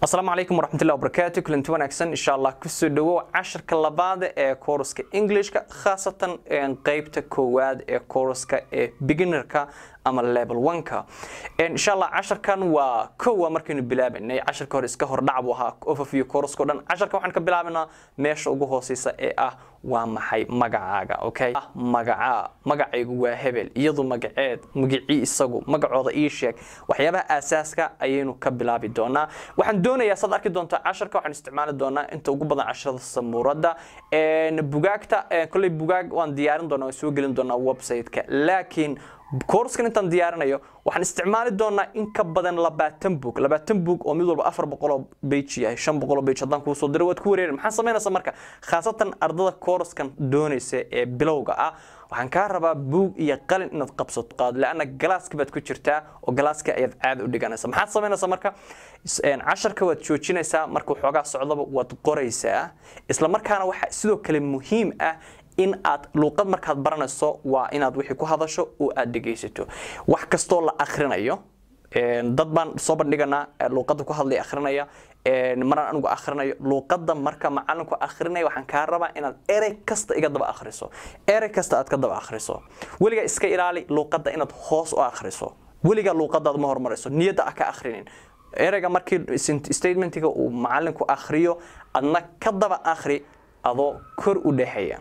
asalaamu calaykum waraxmatullahi wabarakaatu kulanti wanaagsan insha allah kusoo dhawow casharka labaad ee kooruska englishka khaasatan qeybta koowaad ee kooruska ee beginnerka ama level oneka eh, insha allah casharkan waa kowa markaynu bilaabaynay casharka hore iska hordhac buu ahaa overview courska o dhan casharka waxaan ka bilaabaynaa meesha ugu hooseysa ee ah waa maxay magacaaga okay ah, magacaa magacaygu waa hebel iyadu magaceed magacii isagu magacooda ii sheeg waxyaabaha aasaaska ayaynu ka bilaabi doonaa waxaan doonayaa saad arki doontaa casharka waxaan isticmaali doonaa inta ugu badan casharada samuurada bugaagta kolley bugaag waan diyaarin doonaa waan soo gelin doonaa website laakiin koorskan intaan diyaarinayo waxaan isticmaali doonaa in ka badan labaatan bug labaatan bug oo mid walba afar boqoloo bage yahay shan boqoloo bage haddaan kuu diray waad ku wareeri maxaa samaynaysaa marka khaasatan ardada kooraskan doonaysa ee bilowga ah waxaan kaa rabaa buug iyo qalin inaad qabsato qaado leanna galaaska baad ku jirtaa oo galaaska ayaad caada u dhiganaysaa maxaad samaynaysaa marka casharka waad joojinaysaa marka waxoogaa socdaba waad qoraysaa isla markaana waxaa sidoo kale muhiim ah in aad luuqad markaad baranayso waa inaad wixii ku hadasho oo aad dhegaysato wax kastoo la akrinayo dad baan soo bandhiganaa luuqada ku hadlay akrinaya maraan anigu akrinayo luuqada marka macalinku akrinaya waxaan kaa rabaa inaad erey kasta iga daba akriso erey kasta aad ka daba akriso weligaa iska ilaali luuqada inaad hoos u akriso weligaa luuqadaad ma hormarayso niyadda a ka akrinin ereyga markii statementiga uu macalinku akhriyo adna ka daba akhri adoo kor u dhexeeya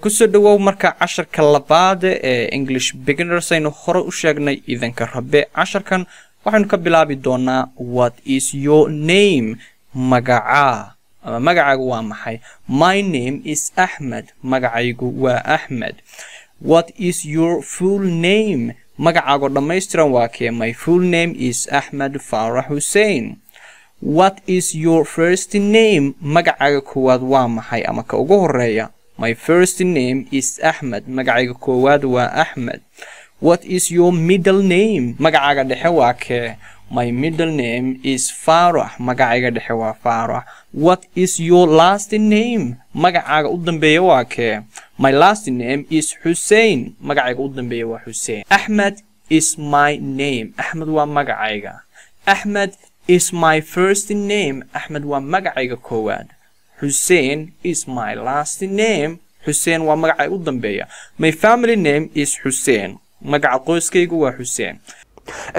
kusoo dhawow marka casharka labaad ee english beginners aynu hore u sheegnay idanka rabe casharkan waxaynu ka bilaabi doonaa what is your name magacaa ama magacaagu waa maxay my name is axmed magacaygu waa axmed what is your full name magacaago dhammaystiran waa kee my full name is axmed farax hussein what is your first name magacaaga koowaad waa maxay ama ka ugu horeeya My first name is axmed Magacayga koowaad waa axmed What is your middle name? Magacaaga dhexe waa kee? My middle name is farax Magacayga dhexe waa Farah. What is your last name? Magacaaga u dambeeya waa kee? My last name is Hussein. Magacayga u dambeeya waa Hussein. axmed is my name. axmed waa magacayga. axmed is my first name. axmed waa magacayga koowaad. Hussein is my last name xuseen waa magaca u dambeeya my family name is xuseen magaca qoyskaygu waa xuseen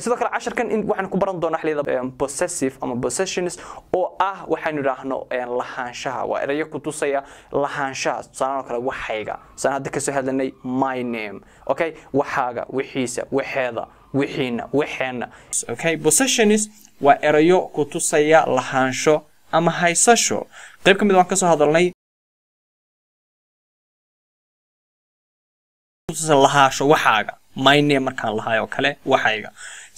sidoo kale casharkan waxaan ku baran doonaa xilliyada possessive ama possessions oo ah waxaan idhaahno lahaanshaha waa erayo ku tusaya lahaanshaha tusaalahan oo kale waxayga tusaan hadda kasoo hadlanay my name okay waxaaga wixiisa waxeeda wixiina waxeena okay possessions waa erayo ku tusaya lahaansho ama haysasho qayb ka e, mid waan kasoo hadalnay lahaasho waxaaga myne markaan lahaay oo kale waxayga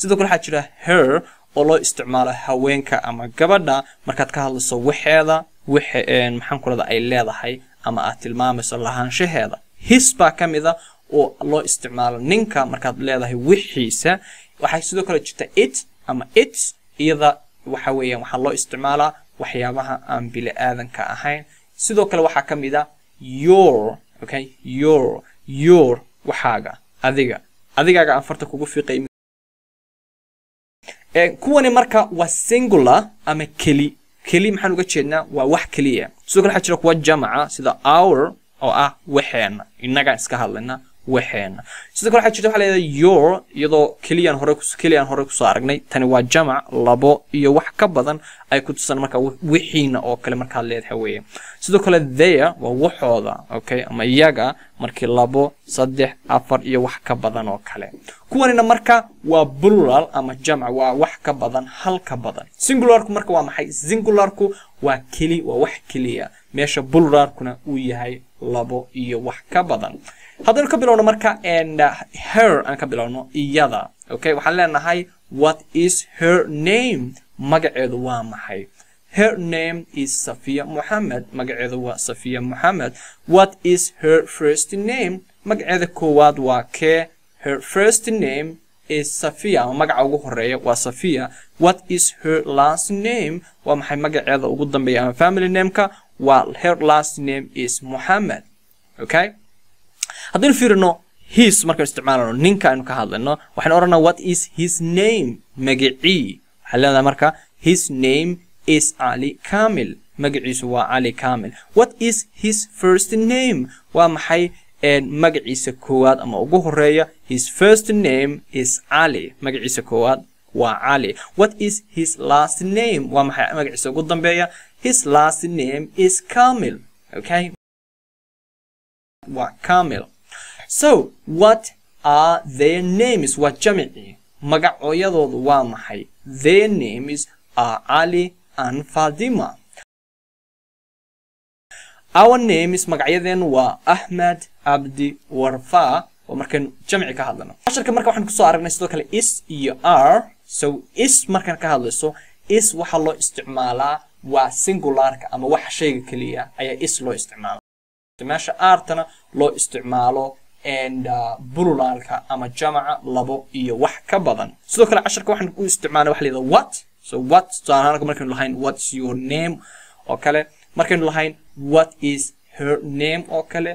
sidoo kale waxaa jira her oo loo isticmaalo haweenka ama gabadha markaad ka hadlayso waxeeda waxa maxaan kurada ay leedahay ama aad tilmaamayso lahaanshaheeda his baa ka mid a oo loo isticmaalo ninka markaad leedahay wixiisa waxaa sidoo kale jirta it ama its iyada waxa weeyaan waxaa loo isticmaalaa waxyaabaha aan bili aadanka ahayn sidoo kale waxaa ka mid a ah, yor okay your yor waxaaga adiga adigaaga aan farta kugu fiiqay kuwani marka waa singular ama keli keli maxaan uga jeednaa waa wax keliya sidoo kale waxaa jira kuwa jamaca sida our oo ah waxeena innagaan iska hadlayna waxeena sidoo kale waxaa jirta waxa leedahay your iyadoo keliyaan hore keliyaan hore kusoo aragnay tani waa jamac labo iyo wax ka badan ay ku tusan marka wixiina oo kale markaad leedahay weeye sidoo kale there waa waxooda okay ama iyaga markii labo saddex afar iyo wax ka badan oo kale kuwanina marka waa plural ama jamc waa wax ka badan hal ka badan singularku marka waa maxay singularku waa keli waa wax keliya meesha bulraarkuna uu yahay labo iyo wax ka badan haddaynu ka bilowno marka uh, her aan ka bilowno iyada okay waxaan leenahay what is her name magaceedu waa maxay her name is safiya moxamed magaceedu waa safiya moxamed what is her first name magaceeda koowaad waa kee her first name is safiya ama magaca ugu horeeya waa safiya what is her last name waa maxay magaceeda ugu dambeeya ama family nameka well her last name is mohammed okay haddaynu fiirino his markaynu isticmaalano ninka aynu ka hadlayno waxaynu odhanaa what is his name magacii waxay leedahay marka his name is cali kamil magaciisu waa cali kamil what is his first name waa maxay eh, magaciisa koowaad ama ugu horeeya his first name is cali magaciisa koowaad waa cali what is his last name waa maxay magaciisa ugu dambeeya his last name is camil okay waa camil so what are their names waa jamici magacooyadoodu waa maxay their names are ali and fatima our names magacyadeenu waa ahmed cabdi warfa oo markaynu jamci ka hadlano casharka marka waxaan kusoo aragnay sidoo kale is iyo r so is markaan ka hadlayso is waxaa loo isticmaalaa waa singularka ama wax shayga keliya ayaa is loo isticmaala meesha aartana loo isticmaalo and plularka uh, ama jamaca labo iyo wax ka badan sidoo kale casharka waxaan u isticmaala waxa layidhahda what so what tusaalahaan markaynu lahayn what's your name oo kale markaynu lahayn what is her name oo kale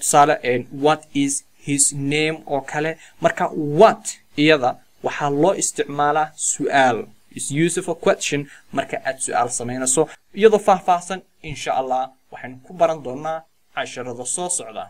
tusaale what is his name oo kale marka what iyada waxaa loo isticmaalaa su'aal is use for question marka aad aal samaynayso iyadoo faahfaahsan insha allah waxaynu ku baran doonnaa casharada soo socda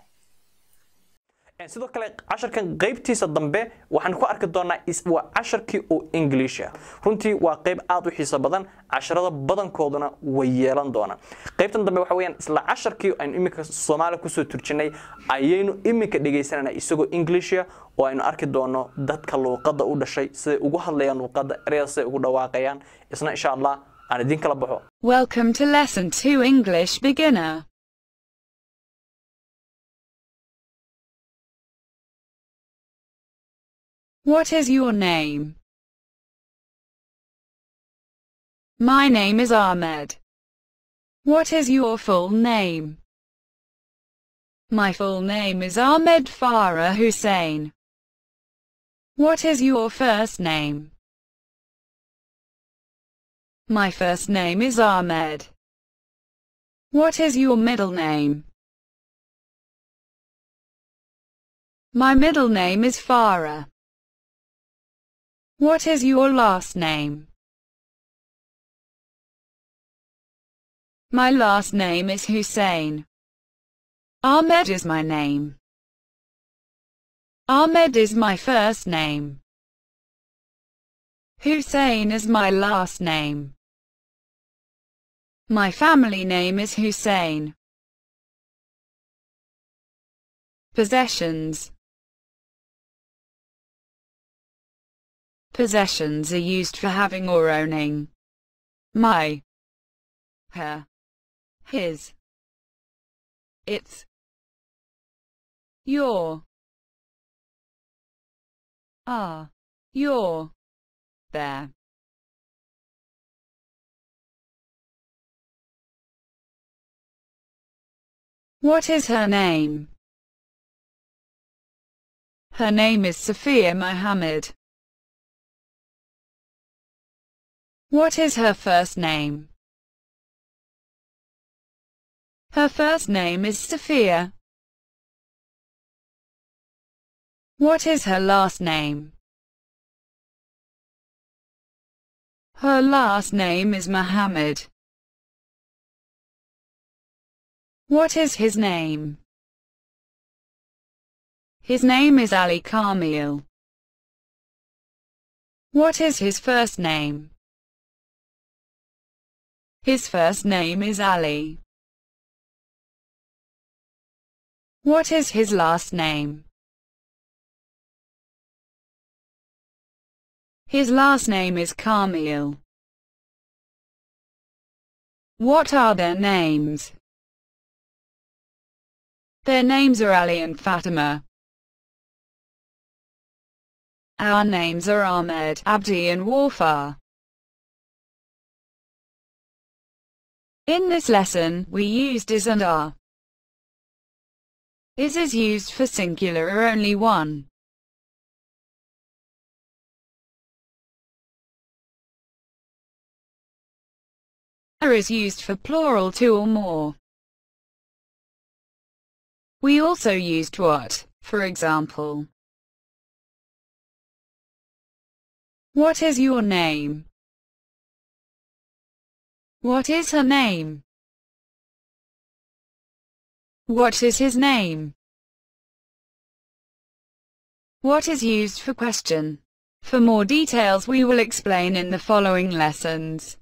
sidoo kale casharkan qaybtiisa dambe waxaan ku arki doonaa waa casharkii oo englisha runtii waa qayb aad u xiiso badan casharada badankooduna way yeelan doonaan qaybtan dambe waxa weyaan isla casharkii aynu iminka soomaaliya kusoo turjinay ayaynu iminka dhegaysanana isagoo englishah oo aynu arki doono dadka luuqadda u dhashay siday ugu hadlayaan luuqadda ereyada siday ugu dhawaaqayaan isna insha allah aan idiin kala baxo What is your name? My name is Ahmed. What is your full name? My full name is Ahmed Farah Hussein. What is your first name? My first name is Ahmed. What is your middle name? My middle name is Farah. What is your last name? My last name is Hussein. Ahmed is my name. Ahmed is my first name. Hussein is my last name. My family name is Hussein. Possessions Possessions are used for having or owning. My. Her. His. Its. Your. Are. Your. There. What is her name? Her name is Sophia Mohammed. What is her first name? Her first name is Sophia. What is her last name? Her last name is Mohammed. What is his name? His name is Ali Kamil. What is his first name? His first name is Ali. What is his last name? His last name is Carmel. What are their names? Their names are Ali and Fatima. Our names are Ahmed, Abdi and Warfar. In this lesson, we used is and are. Is is used for singular or only one. Are is used for plural two or more. We also used what, for example. What is your name? What is her name? What is his name? What is used for question? For more details we will explain in the following lessons.